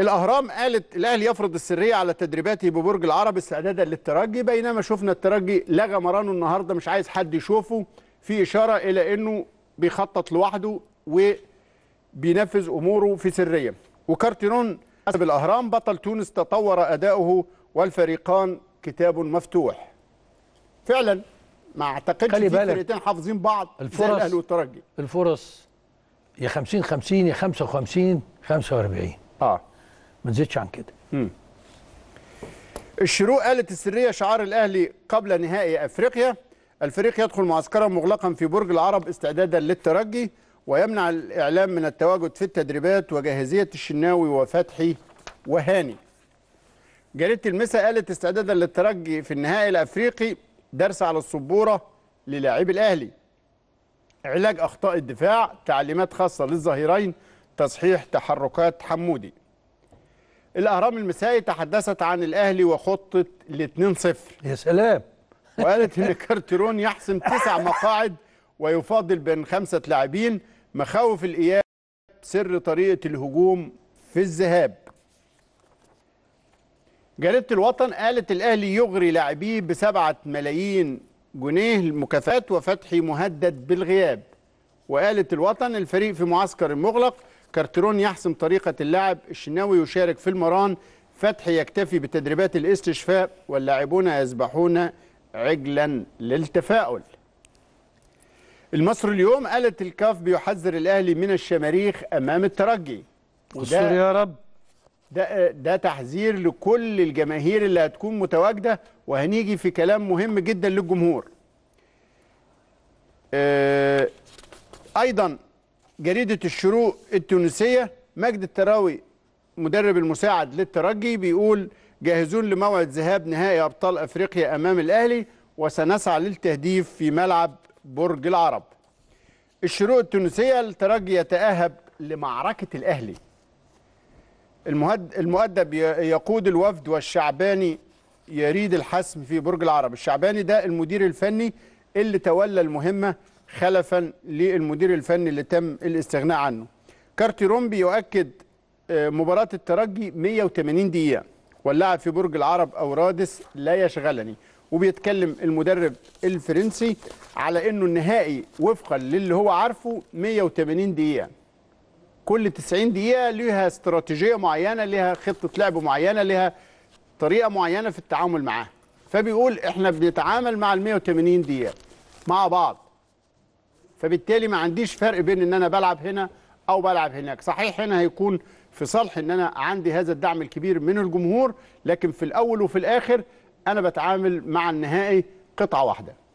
الاهرام قالت الاهلي يفرض السريه على تدريباته ببرج العرب استعدادا للترجي بينما شفنا الترجي لغى مرانه النهارده مش عايز حد يشوفه في اشاره الى انه بيخطط لوحده وبينفذ اموره في سريه وكارتينون حسب الاهرام بطل تونس تطور اداؤه والفريقان كتاب مفتوح فعلا ما اعتقدش في فرقتين حافظين بعض الفرص الاهلي والترجي الفرص يا 50 50 يا 55 45 اه ما تزيدش عن كده الشروق قالت السرية شعار الأهلي قبل نهائي أفريقيا الفريق يدخل معسكرا مغلقا في برج العرب استعدادا للترجي ويمنع الإعلام من التواجد في التدريبات وجاهزية الشناوي وفتحي وهاني جريدة المسا قالت استعدادا للترجي في النهائي الأفريقي درس على السبورة للاعبي الأهلي علاج أخطاء الدفاع تعليمات خاصة للظهيرين تصحيح تحركات حمودي الأهرام المسائي تحدثت عن الأهلي وخطة ال 2-0 يا سلام وقالت إن كارتيرون يحسم تسع مقاعد ويفاضل بين خمسة لاعبين مخاوف الإياب سر طريقة الهجوم في الذهاب جريدة الوطن قالت الأهلي يغري لاعبيه بسبعة ملايين جنيه المكافآت وفتحي مهدد بالغياب وقالت الوطن الفريق في معسكر مغلق كارترون يحسم طريقة اللعب الشناوي يشارك في المران فتحي يكتفي بتدريبات الاستشفاء واللاعبون يسبحون عجلا للتفاؤل المصري اليوم قالت الكاف بيحذر الاهلي من الشماريخ امام الترجي يا رب ده ده تحذير لكل الجماهير اللي هتكون متواجده وهنيجي في كلام مهم جدا للجمهور. آه، ايضا جريدة الشروق التونسية مجد التراوي مدرب المساعد للترجي بيقول جاهزون لموعد ذهاب نهائي أبطال أفريقيا أمام الأهلي وسنسعى للتهديف في ملعب برج العرب الشروق التونسية الترجي يتأهب لمعركة الأهلي المؤدب يقود الوفد والشعباني يريد الحسم في برج العرب الشعباني ده المدير الفني اللي تولى المهمة خلفا للمدير الفني اللي تم الاستغناء عنه كارتي رومبي يؤكد آه، مباراة الترجي 180 دقيقة واللعب في برج العرب أو رادس لا يشغلني وبيتكلم المدرب الفرنسي على انه النهائي وفقا للي هو عارفه 180 دقيقه كل 90 دقيقه لها استراتيجيه معينه لها خطه لعب معينه لها طريقه معينه في التعامل معاها فبيقول احنا بنتعامل مع ال 180 دقيقه مع بعض فبالتالي ما عنديش فرق بين ان انا بلعب هنا او بلعب هناك صحيح هنا هيكون في صالح ان انا عندي هذا الدعم الكبير من الجمهور لكن في الاول وفي الاخر انا بتعامل مع النهائي قطعه واحده